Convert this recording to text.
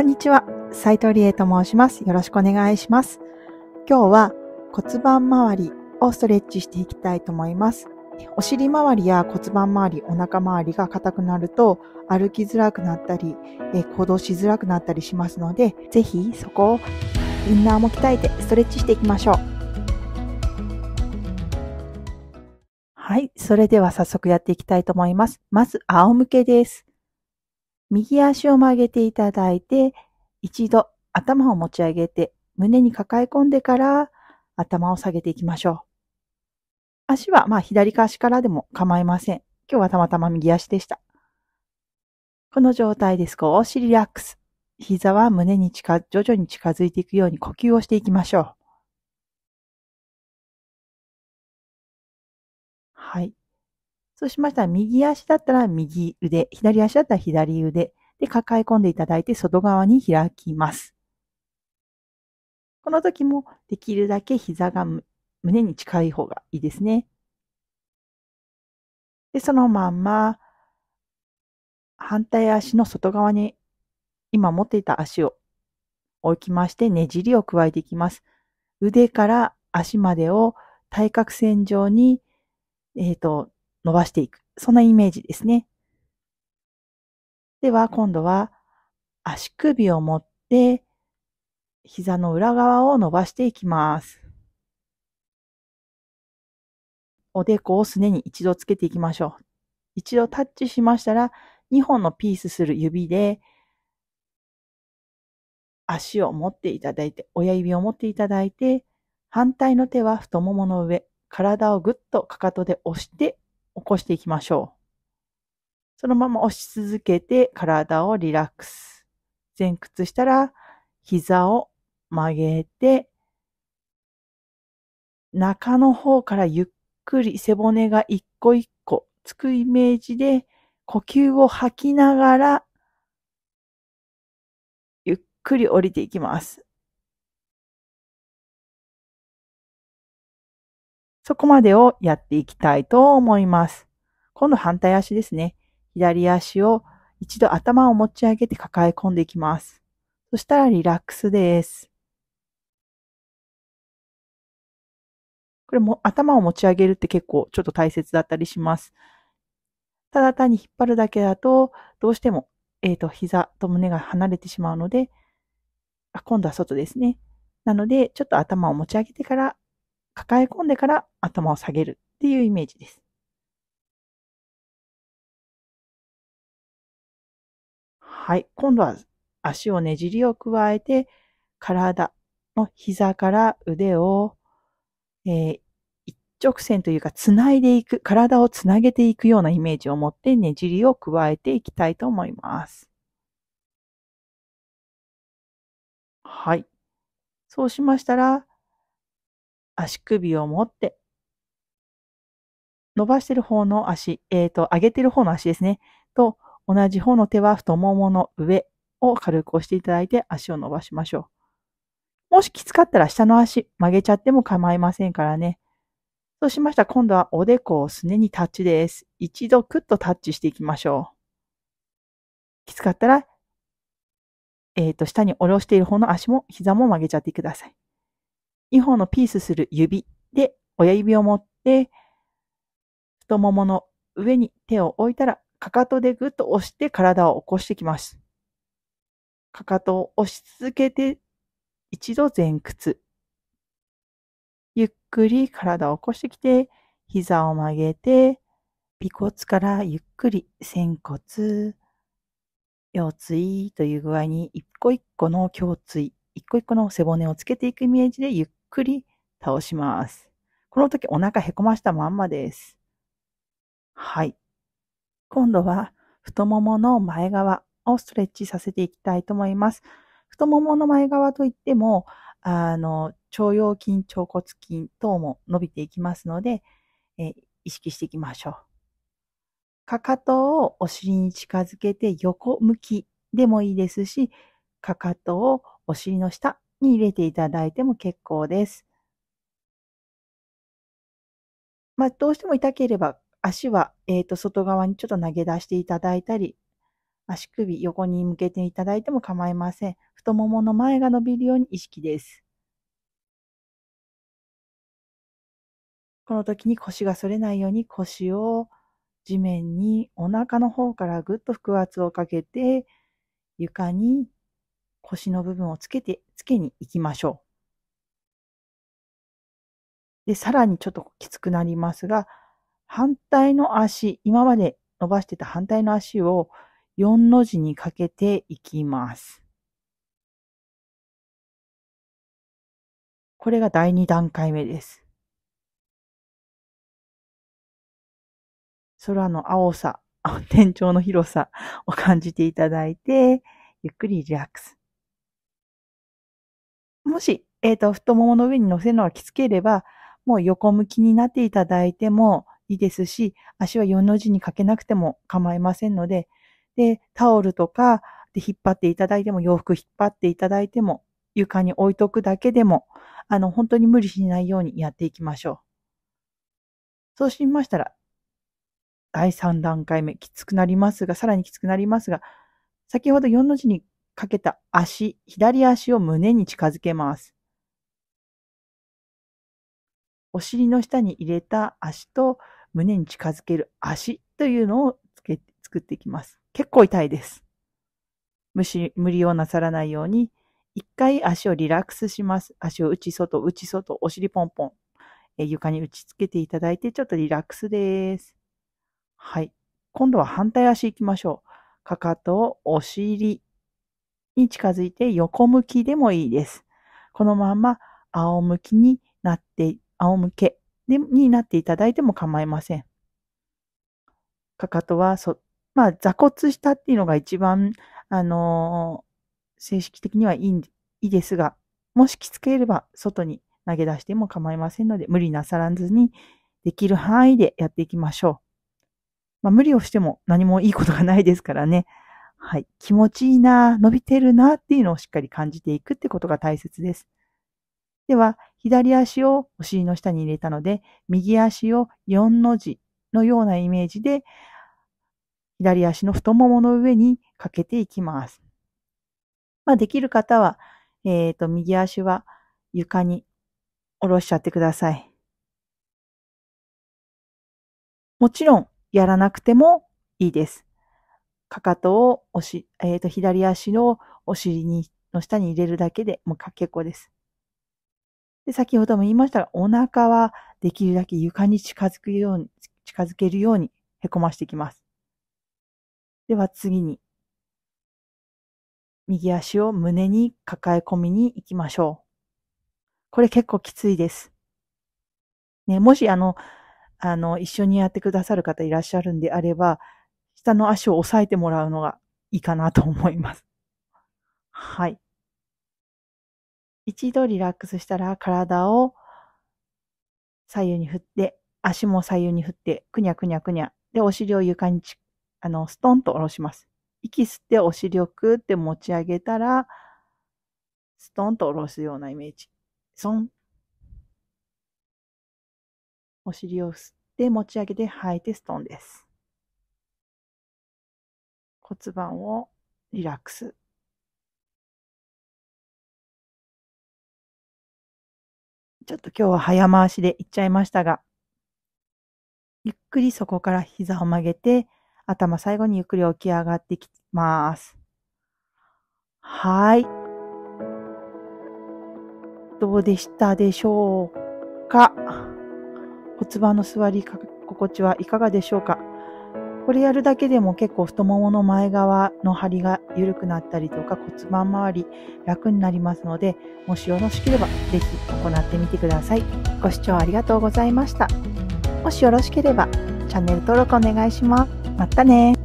こんにちは。斉藤理恵と申します。よろしくお願いします。今日は骨盤周りをストレッチしていきたいと思います。お尻周りや骨盤周り、お腹周りが硬くなると歩きづらくなったり、え行動しづらくなったりしますので、ぜひそこをインナーも鍛えてストレッチしていきましょう。はい。それでは早速やっていきたいと思います。まず、仰向けです。右足を曲げていただいて、一度頭を持ち上げて、胸に抱え込んでから頭を下げていきましょう。足は、まあ、左か足からでも構いません。今日はたまたま右足でした。この状態で少しリラックス。膝は胸に近、徐々に近づいていくように呼吸をしていきましょう。はい。そうしましたら、右足だったら右腕、左足だったら左腕で抱え込んでいただいて、外側に開きます。この時も、できるだけ膝が胸に近い方がいいですね。で、そのまんま、反対足の外側に今持っていた足を置きましてねじりを加えていきます。腕から足までを対角線上に、えっ、ー、と、伸ばしていく。そんなイメージですね。では、今度は足首を持って、膝の裏側を伸ばしていきます。おでこをすねに一度つけていきましょう。一度タッチしましたら、2本のピースする指で、足を持っていただいて、親指を持っていただいて、反対の手は太ももの上、体をぐっとかかとで押して起こしていきましょう。そのまま押し続けて体をリラックス。前屈したら膝を曲げて、中の方からゆっくり背骨が一個一個つくイメージで呼吸を吐きながらゆっくり降りていきます。そこまでをやっていきたいと思います。今度反対足ですね。左足を一度頭を持ち上げて抱え込んでいきます。そしたらリラックスです。これも頭を持ち上げるって結構ちょっと大切だったりします。ただ単に引っ張るだけだと、どうしても、えっ、ー、と、膝と胸が離れてしまうので、あ、今度は外ですね。なので、ちょっと頭を持ち上げてから抱え込んでから頭を下げるっていうイメージです。はい。今度は足をねじりを加えて、体の膝から腕を、えー、一直線というか、つないでいく、体をつなげていくようなイメージを持ってねじりを加えていきたいと思います。はい。そうしましたら、足首を持って、伸ばしてる方の足、えっ、ー、と、上げてる方の足ですね。と、同じ方の手は太ももの上を軽く押していただいて足を伸ばしましょう。もしきつかったら下の足曲げちゃっても構いませんからね。そうしましたら今度はおでこをすねにタッチです。一度クッとタッチしていきましょう。きつかったら、えっ、ー、と、下に下ろしている方の足も膝も曲げちゃってください。2本のピースする指で親指を持って、太ももの上に手を置いたら、かかとでぐっと押して体を起こしてきます。かかとを押し続けて、一度前屈。ゆっくり体を起こしてきて、膝を曲げて、尾骨からゆっくり仙骨、腰椎という具合に一個一個の胸椎、一個一個の背骨をつけていくイメージでゆっくり倒します。この時お腹へこましたまんまです。はい。今度は太ももの前側をストレッチさせていきたいと思います。太ももの前側といっても、あの、腸腰筋、腸骨筋等も伸びていきますので、え意識していきましょう。かかとをお尻に近づけて横向きでもいいですし、かかとをお尻の下に入れていただいても結構です。まあ、どうしても痛ければ足は、えー、と外側にちょっと投げ出していただいたり、足首横に向けていただいても構いません。太ももの前が伸びるように意識です。この時に腰が反れないように腰を地面にお腹の方からぐっと腹圧をかけて床に腰の部分をつけて、つけに行きましょう。で、さらにちょっときつくなりますが、反対の足、今まで伸ばしてた反対の足を4の字にかけていきます。これが第2段階目です。空の青さ、天井の広さを感じていただいて、ゆっくりリラックス。もし、えっ、ー、と、太ももの上に乗せるのがきつければ、もう横向きになっていただいてもいいですし、足は4の字にかけなくても構いませんので、で、タオルとかで引っ張っていただいても、洋服引っ張っていただいても、床に置いとくだけでも、あの、本当に無理しないようにやっていきましょう。そうしましたら、第3段階目、きつくなりますが、さらにきつくなりますが、先ほど4の字にかけた足、左足を胸に近づけます。お尻の下に入れた足と胸に近づける足というのをつけ作っていきます。結構痛いです。無し無理をなさらないように、一回足をリラックスします。足を内外、内外、お尻ポンポン。え床に打ち付けていただいて、ちょっとリラックスです。はい。今度は反対足行きましょう。かかと、お尻、に近づいて横向きでもいいです。このまま仰向きになって、仰向けになっていただいても構いません。かかとはそ、まあ、座骨下っていうのが一番、あのー、正式的にはいいいいですが、もしきつければ外に投げ出しても構いませんので、無理なさらずにできる範囲でやっていきましょう。まあ、無理をしても何もいいことがないですからね。はい。気持ちいいな、伸びてるなっていうのをしっかり感じていくってことが大切です。では、左足をお尻の下に入れたので、右足を4の字のようなイメージで、左足の太ももの上にかけていきます。まあ、できる方は、えっ、ー、と、右足は床に下ろしちゃってください。もちろん、やらなくてもいいです。かかとをおし、えっ、ー、と、左足のお尻に、の下に入れるだけでもうかけっこです。で、先ほども言いましたが、お腹はできるだけ床に近づくように、近づけるようにへこましていきます。では次に、右足を胸に抱え込みに行きましょう。これ結構きついです。ね、もしあの、あの、一緒にやってくださる方いらっしゃるんであれば、下の足を押さえてもらうのがいいかなと思います。はい。一度リラックスしたら体を左右に振って、足も左右に振って、くにゃくにゃくにゃ。で、お尻を床にあの、ストンと下ろします。息吸ってお尻をくって持ち上げたら、ストンと下ろすようなイメージ。ソン。お尻を吸って持ち上げて吐いてストンです。骨盤をリラックス。ちょっと今日は早回しでいっちゃいましたが、ゆっくりそこから膝を曲げて、頭最後にゆっくり起き上がってきます。はい。どうでしたでしょうか骨盤の座り心地はいかがでしょうかこれやるだけでも結構太ももの前側の張りが緩くなったりとか骨盤周り楽になりますので、もしよろしければ是非行ってみてください。ご視聴ありがとうございました。もしよろしければチャンネル登録お願いします。またね